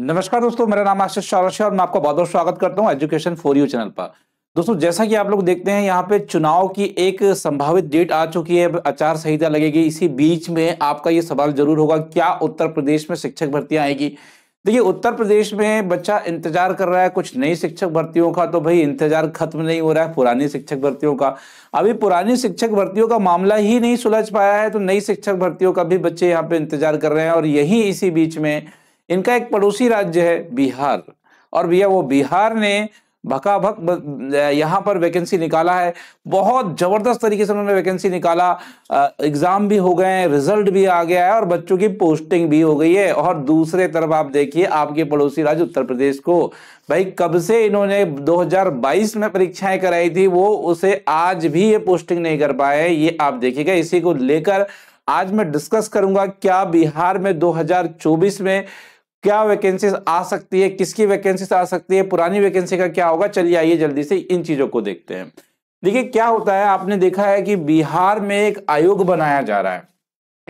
नमस्कार दोस्तों मेरा नाम आशीष है और मैं आपका बहुत बहुत स्वागत करता हूं एजुकेशन फॉर यू चैनल पर दोस्तों जैसा कि आप लोग देखते हैं यहाँ पे चुनाव की एक संभावित डेट आ चुकी है आचार संहिता लगेगी इसी बीच में आपका ये सवाल जरूर होगा क्या उत्तर प्रदेश में शिक्षक भर्तियां आएगी देखिए उत्तर प्रदेश में बच्चा इंतजार कर रहा है कुछ नई शिक्षक भर्तियों का तो भाई इंतजार खत्म नहीं हो रहा है पुरानी शिक्षक भर्तियों का अभी पुरानी शिक्षक भर्तियों का मामला ही नहीं सुलझ पाया है तो नई शिक्षक भर्तियों का भी बच्चे यहाँ पे इंतजार कर रहे हैं और यही इसी बीच में इनका एक पड़ोसी राज्य है बिहार और भैया वो बिहार ने भकाभक यहाँ पर वैकेंसी निकाला है बहुत ज़बरदस्त तरीके से उन्होंने वैकेंसी निकाला एग्ज़ाम भी हो गए हैं रिजल्ट भी आ गया है और बच्चों की पोस्टिंग भी हो गई है और दूसरे तरफ आप देखिए आपके पड़ोसी राज्य उत्तर प्रदेश को भाई कब से इन्होंने 2022 में परीक्षाएं कराई थी वो उसे आज भी ये पोस्टिंग नहीं कर पाए ये आप देखिएगा इसी को लेकर आज मैं डिस्कस करूंगा क्या बिहार में दो में क्या वैकेंसी आ सकती है किसकी वैकेंसी आ सकती है पुरानी वैकेंसी का क्या होगा चलिए आइए जल्दी से इन चीजों को देखते हैं देखिए क्या होता है आपने देखा है कि बिहार में एक आयोग बनाया जा रहा है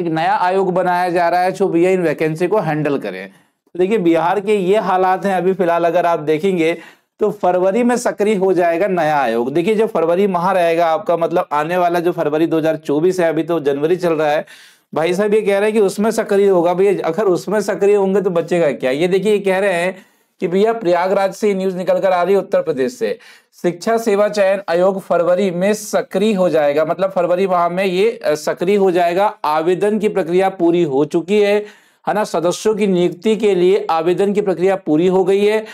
एक नया आयोग बनाया जा रहा है जो भैया इन वैकेंसी को हैंडल करे तो देखिए बिहार के ये हालात हैं अभी फिलहाल अगर आप देखेंगे तो फरवरी में सक्रिय हो जाएगा नया आयोग देखिए जब फरवरी माह रहेगा आपका मतलब आने वाला जो फरवरी 2024 है अभी तो जनवरी चल रहा है भाई साहब ये कह रहे हैं कि उसमें सक्रिय होगा भैया अगर उसमें सक्रिय होंगे तो बच्चे का क्या ये देखिए ये कह रहे हैं कि भैया प्रयागराज से न्यूज निकल कर आ रही है उत्तर प्रदेश से शिक्षा सेवा चयन आयोग फरवरी में सक्रिय हो जाएगा मतलब फरवरी माह में ये सक्रिय हो जाएगा आवेदन की प्रक्रिया पूरी हो चुकी है है ना सदस्यों की नियुक्ति के लिए आवेदन की प्रक्रिया पूरी हो गई है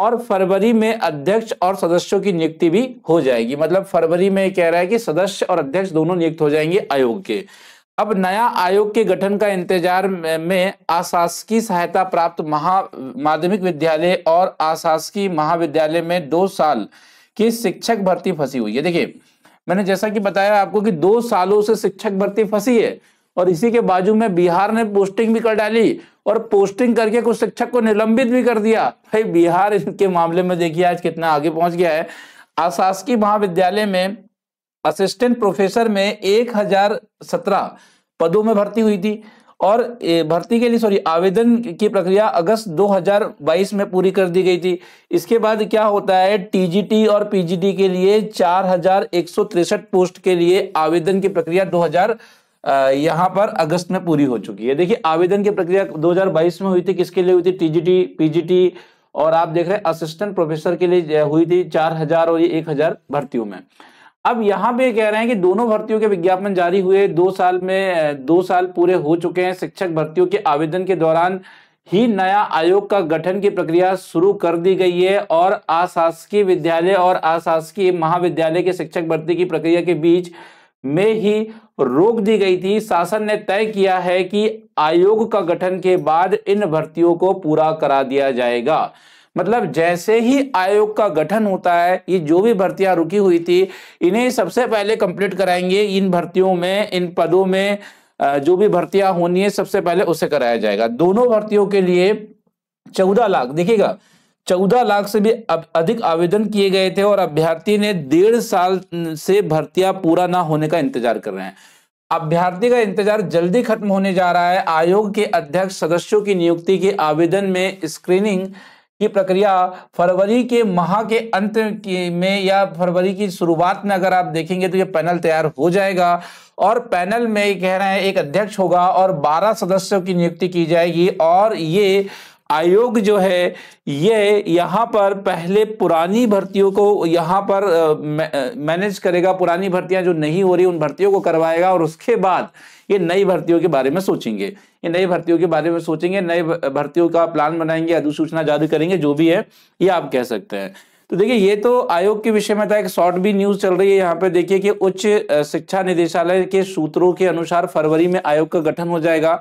और फरवरी में अध्यक्ष और सदस्यों की नियुक्ति भी हो जाएगी मतलब फरवरी में कह रहा है कि सदस्य और अध्यक्ष दोनों नियुक्त हो जाएंगे आयोग के अब नया आयोग के गठन का इंतजार में आशासकीय सहायता प्राप्त महा माध्यमिक विद्यालय और आशासकीय महाविद्यालय में दो साल की शिक्षक भर्ती फंसी हुई है देखिए मैंने जैसा कि बताया आपको कि दो सालों से शिक्षक भर्ती फंसी है और इसी के बाजू में बिहार ने पोस्टिंग भी कर डाली और पोस्टिंग करके कुछ शिक्षक को निलंबित भी कर दिया भाई बिहार के मामले में देखिए आज कितना आगे पहुंच गया है अशासकीय महाविद्यालय में असिस्टेंट प्रोफेसर में एक हजार सत्रह पदों में भर्ती हुई थी और भर्ती के लिए सॉरी आवेदन की प्रक्रिया अगस्त 2022 में पूरी कर दी गई थी इसके बाद क्या होता है टीजीटी और पीजीटी के लिए चार पोस्ट के लिए आवेदन की प्रक्रिया 2000 यहां पर अगस्त में पूरी हो चुकी है देखिए आवेदन की प्रक्रिया 2022 में हुई थी किसके लिए हुई थी टीजीटी पीजीटी और आप देख रहे हैं असिस्टेंट प्रोफेसर के लिए हुई थी चार हजार और ये एक हजार भर्तियों में अब यहाँ पे कह रहे हैं कि दोनों भर्तियों के विज्ञापन जारी हुए दो साल में दो साल पूरे हो चुके हैं शिक्षक भर्तियों के आवेदन के दौरान ही नया आयोग का गठन की प्रक्रिया शुरू कर दी गई है और अशासकीय विद्यालय और अशासकीय महाविद्यालय के शिक्षक भर्ती की प्रक्रिया के बीच में ही रोक दी गई थी शासन ने तय किया है कि आयोग का गठन के बाद इन भर्तियों को पूरा करा दिया जाएगा मतलब जैसे ही आयोग का गठन होता है ये जो भी भर्तियां रुकी हुई थी इन्हें सबसे पहले कंप्लीट कराएंगे इन भर्तियों में इन पदों में जो भी भर्तियां होनी है सबसे पहले उसे कराया जाएगा दोनों भर्तियों के लिए चौदह लाख देखिएगा चौदह लाख से भी अधिक आवेदन किए गए थे और अभ्यर्थी ने डेढ़ साल से भर्तियां पूरा ना होने का इंतजार कर रहे हैं अभ्यर्थी का इंतजार जल्दी खत्म होने जा रहा है आयोग के अध्यक्ष सदस्यों की नियुक्ति के आवेदन में स्क्रीनिंग की प्रक्रिया फरवरी के माह के अंत में या फरवरी की शुरुआत में अगर आप देखेंगे तो ये पैनल तैयार हो जाएगा और पैनल में कह रहे हैं एक अध्यक्ष होगा और 12 सदस्यों की नियुक्ति की जाएगी और ये आयोग जो है ये यहाँ पर पहले पुरानी भर्तियों को यहाँ पर मैनेज करेगा पुरानी भर्तियां जो नहीं हो रही उन भर्तियों को करवाएगा और उसके बाद ये नई भर्तियों के बारे में सोचेंगे ये नई भर्तियों के बारे में सोचेंगे नए भर्तियों का प्लान बनाएंगे अधिसूचना जारी करेंगे जो भी है ये आप कह सकते हैं तो देखिए ये तो आयोग के विषय में था एक शॉर्ट भी न्यूज चल रही है यहाँ पे देखिए कि उच्च शिक्षा निदेशालय के सूत्रों के अनुसार फरवरी में आयोग का गठन हो जाएगा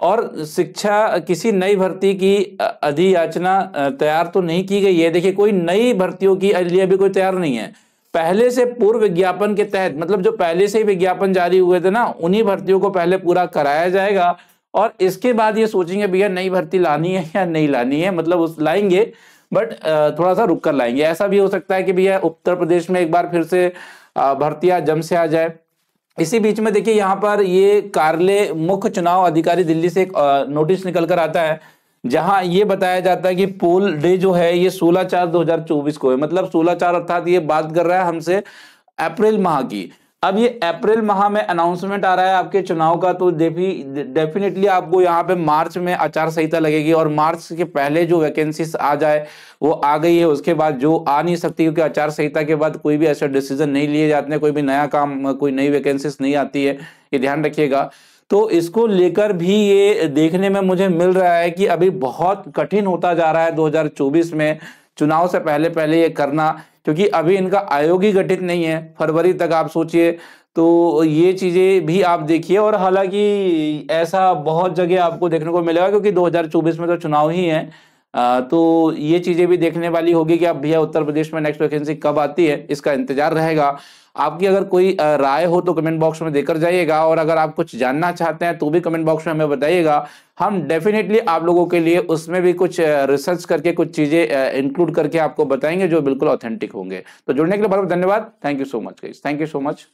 और शिक्षा किसी नई भर्ती की अधियाचना तैयार तो नहीं की गई है देखिए कोई नई भर्तियों की लिए भी कोई तैयार नहीं है पहले से पूर्व विज्ञापन के तहत मतलब जो पहले से ही विज्ञापन जारी हुए थे ना उन्हीं भर्तियों को पहले पूरा कराया जाएगा और इसके बाद ये सोचेंगे भैया नई भर्ती लानी है या नहीं लानी है मतलब उस लाएंगे बट थोड़ा सा रुक कर लाएंगे ऐसा भी हो सकता है कि भैया उत्तर प्रदेश में एक बार फिर से भर्तियां जम से आ जाए इसी बीच में देखिए यहाँ पर ये कार्यालय मुख्य चुनाव अधिकारी दिल्ली से एक नोटिस निकल कर आता है जहां ये बताया जाता है कि पोल डे जो है ये 16 चार 2024 को है मतलब 16 चार अर्थात ये बात कर रहा है हमसे अप्रैल माह की अब ये अप्रैल माह में अनाउंसमेंट आ रहा है आपके चुनाव का तो डेफिनेटली आपको यहाँ पे मार्च में आचार संहिता लगेगी और मार्च के पहले जो वैकेंसी आ जाए वो आ गई है उसके बाद जो आ नहीं सकती क्योंकि आचार संहिता के बाद कोई भी ऐसा डिसीजन नहीं लिए जाते हैं कोई भी नया काम कोई नई वैकेंसी नहीं आती है ये ध्यान रखिएगा तो इसको लेकर भी ये देखने में मुझे मिल रहा है कि अभी बहुत कठिन होता जा रहा है दो में चुनाव से पहले पहले ये करना क्योंकि अभी इनका आयोग ही गठित नहीं है फरवरी तक आप सोचिए तो ये चीज़ें भी आप देखिए और हालांकि ऐसा बहुत जगह आपको देखने को मिलेगा क्योंकि 2024 में तो चुनाव ही है तो ये चीज़ें भी देखने वाली होगी कि अब भैया उत्तर प्रदेश में नेक्स्ट वैकेंसी कब आती है इसका इंतजार रहेगा आपकी अगर कोई राय हो तो कमेंट बॉक्स में देकर जाइएगा और अगर आप कुछ जानना चाहते हैं तो भी कमेंट बॉक्स में हमें बताइएगा हम डेफिनेटली आप लोगों के लिए उसमें भी कुछ रिसर्च करके कुछ चीज़ें इंक्लूड करके आपको बताएंगे जो बिल्कुल ऑथेंटिक होंगे तो जुड़ने के लिए बहुत बहुत धन्यवाद thank you so much guys thank you so much